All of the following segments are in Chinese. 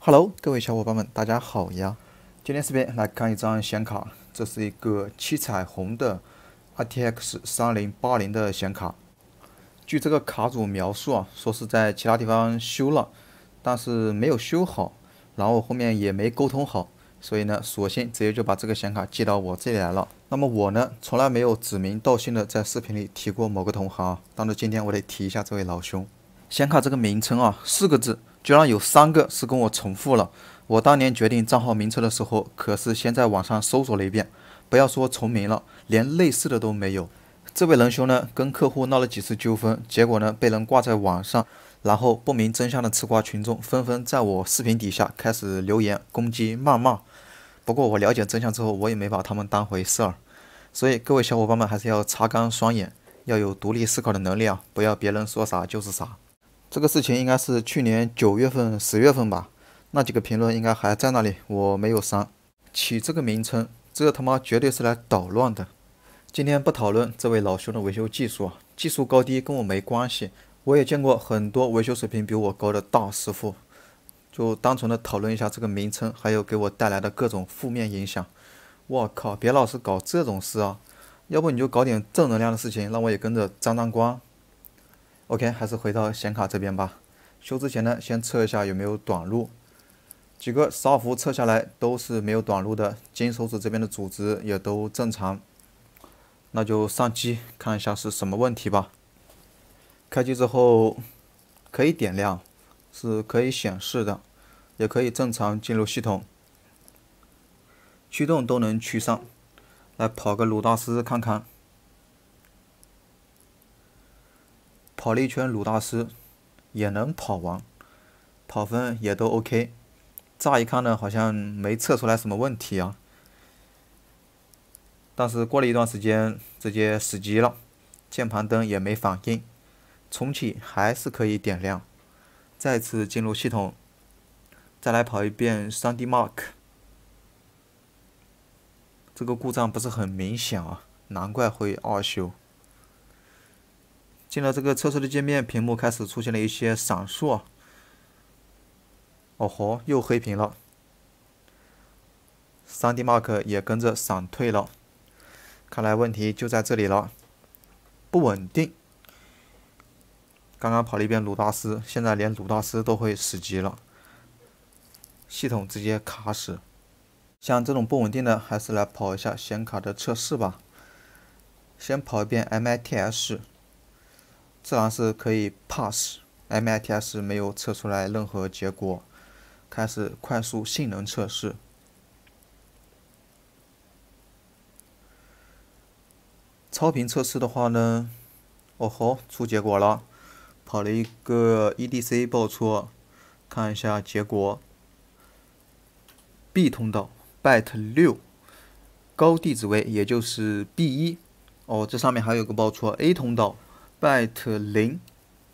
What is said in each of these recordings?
Hello，各位小伙伴们，大家好呀！今天视频来看一张显卡，这是一个七彩虹的 RTX 3080的显卡。据这个卡主描述啊，说是在其他地方修了，但是没有修好，然后后面也没沟通好，所以呢，索性直接就把这个显卡寄到我这里来了。那么我呢，从来没有指名道姓的在视频里提过某个同行，但是今天我得提一下这位老兄。显卡这个名称啊，四个字。居然有三个是跟我重复了。我当年决定账号名称的时候，可是先在网上搜索了一遍，不要说重名了，连类似的都没有。这位仁兄呢，跟客户闹了几次纠纷，结果呢，被人挂在网上，然后不明真相的吃瓜群众纷纷在我视频底下开始留言攻击、谩骂。不过我了解真相之后，我也没把他们当回事儿。所以各位小伙伴们还是要擦干双眼，要有独立思考的能力啊，不要别人说啥就是啥。这个事情应该是去年九月份、十月份吧，那几个评论应该还在那里，我没有删。起这个名称，这他妈绝对是来捣乱的。今天不讨论这位老兄的维修技术啊，技术高低跟我没关系，我也见过很多维修水平比我高的大师傅。就单纯的讨论一下这个名称，还有给我带来的各种负面影响。我靠，别老是搞这种事啊，要不你就搞点正能量的事情，让我也跟着沾沾光。OK，还是回到显卡这边吧。修之前呢，先测一下有没有短路。几个十二伏测下来都是没有短路的，金手指这边的阻值也都正常。那就上机看一下是什么问题吧。开机之后可以点亮，是可以显示的，也可以正常进入系统，驱动都能驱上。来跑个鲁大师看看。跑了一圈，鲁大师也能跑完，跑分也都 OK。乍一看呢，好像没测出来什么问题啊。但是过了一段时间，直接死机了，键盘灯也没反应，重启还是可以点亮。再次进入系统，再来跑一遍三 D Mark。这个故障不是很明显啊，难怪会二修。进了这个测试的界面，屏幕开始出现了一些闪烁。哦吼，又黑屏了，三 D Mark 也跟着闪退了。看来问题就在这里了，不稳定。刚刚跑了一遍鲁大师，现在连鲁大师都会死机了，系统直接卡死。像这种不稳定的，还是来跑一下显卡的测试吧。先跑一遍 M I T S。自然是可以 pass，MITS 没有测出来任何结果，开始快速性能测试，超频测试的话呢，哦吼出结果了，跑了一个 EDC 报错，看一下结果，B 通道 byte 六高地址位，也就是 B 一，哦这上面还有个报错 A 通道。byte 零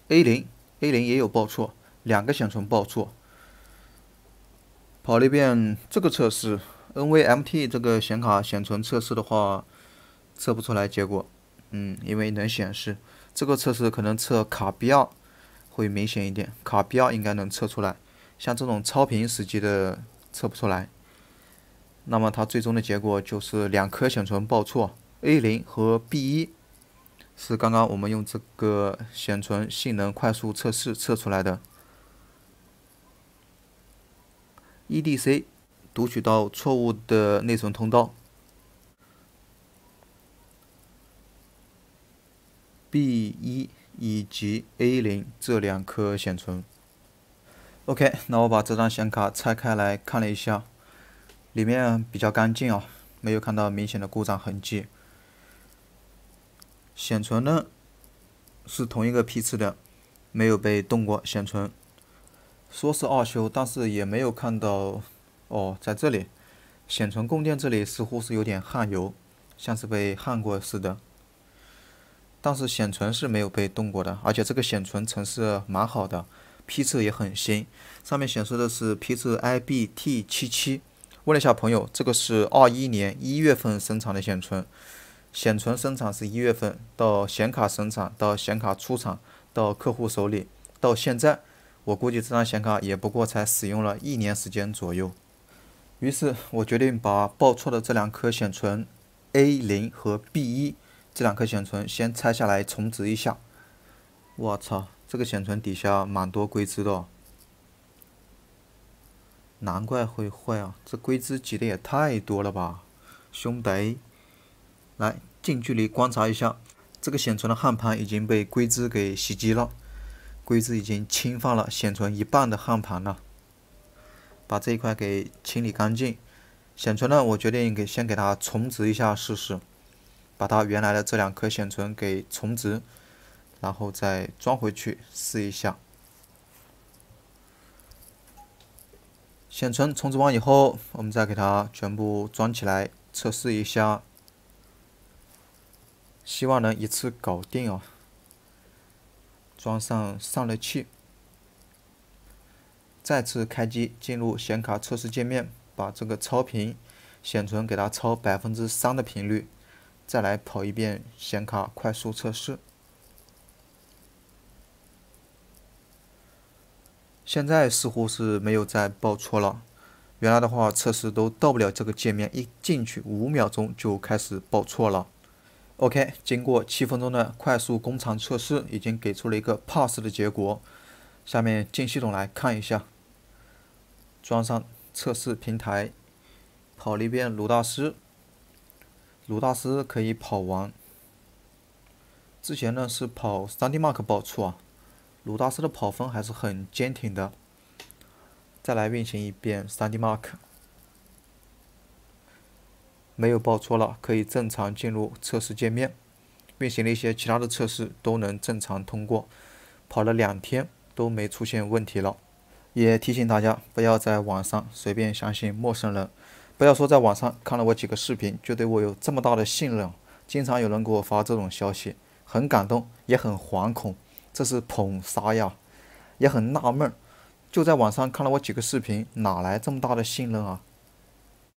，A 零 A 零也有报错，两个显存报错。跑了一遍这个测试，NVMT 这个显卡显存测试的话，测不出来结果。嗯，因为能显示这个测试可能测卡标会明显一点，卡标应该能测出来。像这种超频时机的测不出来。那么它最终的结果就是两颗显存报错，A 零和 B 一。是刚刚我们用这个显存性能快速测试测出来的，EDC 读取到错误的内存通道 B 一以及 A 零这两颗显存。OK，那我把这张显卡拆开来看了一下，里面比较干净哦，没有看到明显的故障痕迹。显存呢，是同一个批次的，没有被动过显存。说是二修，但是也没有看到。哦，在这里，显存供电这里似乎是有点焊油，像是被焊过似的。但是显存是没有被动过的，而且这个显存成色蛮好的，批次也很新。上面显示的是批次 I B T 七七。问了一下朋友，这个是二一年一月份生产的显存。显存生产是一月份到显卡生产到显卡出厂到客户手里到现在，我估计这张显卡也不过才使用了一年时间左右。于是我决定把报错的这两颗显存 A 零和 B 一这两颗显存先拆下来重置一下。我操，这个显存底下蛮多硅脂的，难怪会坏啊！这硅脂挤的也太多了吧，兄弟。来，近距离观察一下，这个显存的焊盘已经被硅脂给袭击了，硅脂已经侵犯了显存一半的焊盘了。把这一块给清理干净。显存呢，我决定给先给它重置一下试试，把它原来的这两颗显存给重置，然后再装回去试一下。显存重置完以后，我们再给它全部装起来测试一下。希望能一次搞定哦。装上散热器，再次开机，进入显卡测试界面，把这个超频显存给它超百分之三的频率，再来跑一遍显卡快速测试。现在似乎是没有再报错了。原来的话，测试都到不了这个界面，一进去五秒钟就开始报错了。OK，经过七分钟的快速工厂测试，已经给出了一个 PASS 的结果。下面进系统来看一下，装上测试平台，跑了一遍鲁大师。鲁大师可以跑完。之前呢是跑 Studymark 报出啊，鲁大师的跑分还是很坚挺的。再来运行一遍 Studymark。没有报错了，可以正常进入测试界面，运行了一些其他的测试都能正常通过，跑了两天都没出现问题了。也提醒大家不要在网上随便相信陌生人，不要说在网上看了我几个视频就对我有这么大的信任。经常有人给我发这种消息，很感动也很惶恐，这是捧杀呀，也很纳闷，就在网上看了我几个视频，哪来这么大的信任啊？